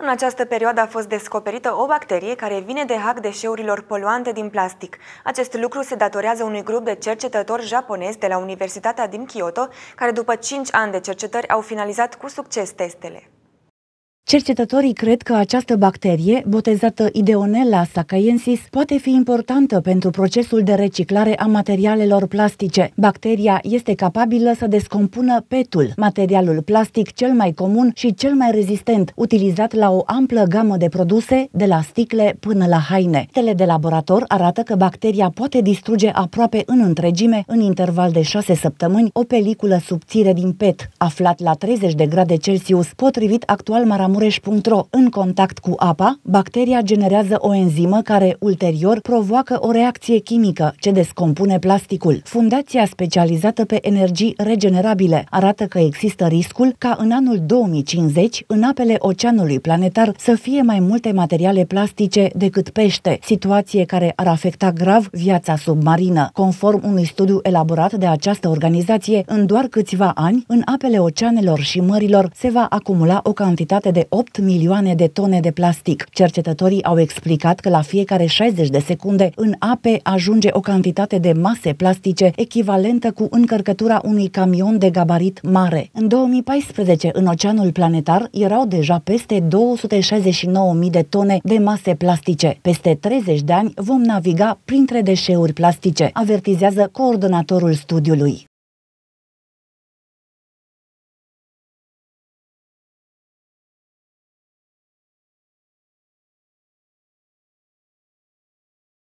În această perioadă a fost descoperită o bacterie care vine de hack deșeurilor poluante din plastic. Acest lucru se datorează unui grup de cercetători japonezi de la Universitatea din Kyoto, care după 5 ani de cercetări au finalizat cu succes testele. Cercetătorii cred că această bacterie, botezată Ideonella sacaiensis, poate fi importantă pentru procesul de reciclare a materialelor plastice. Bacteria este capabilă să descompună petul, materialul plastic cel mai comun și cel mai rezistent, utilizat la o amplă gamă de produse, de la sticle până la haine. Tele de laborator arată că bacteria poate distruge aproape în întregime, în interval de 6 săptămâni, o peliculă subțire din pet, aflat la 30 de grade Celsius, potrivit actual maramut mureș.ro în contact cu apa, bacteria generează o enzimă care ulterior provoacă o reacție chimică ce descompune plasticul. Fundația specializată pe energii regenerabile arată că există riscul ca în anul 2050 în apele oceanului planetar să fie mai multe materiale plastice decât pește, situație care ar afecta grav viața submarină. Conform unui studiu elaborat de această organizație, în doar câțiva ani, în apele oceanelor și mărilor se va acumula o cantitate de 8 milioane de tone de plastic. Cercetătorii au explicat că la fiecare 60 de secunde în ape ajunge o cantitate de mase plastice echivalentă cu încărcătura unui camion de gabarit mare. În 2014, în oceanul planetar, erau deja peste 269.000 de tone de mase plastice. Peste 30 de ani vom naviga printre deșeuri plastice, avertizează coordonatorul studiului.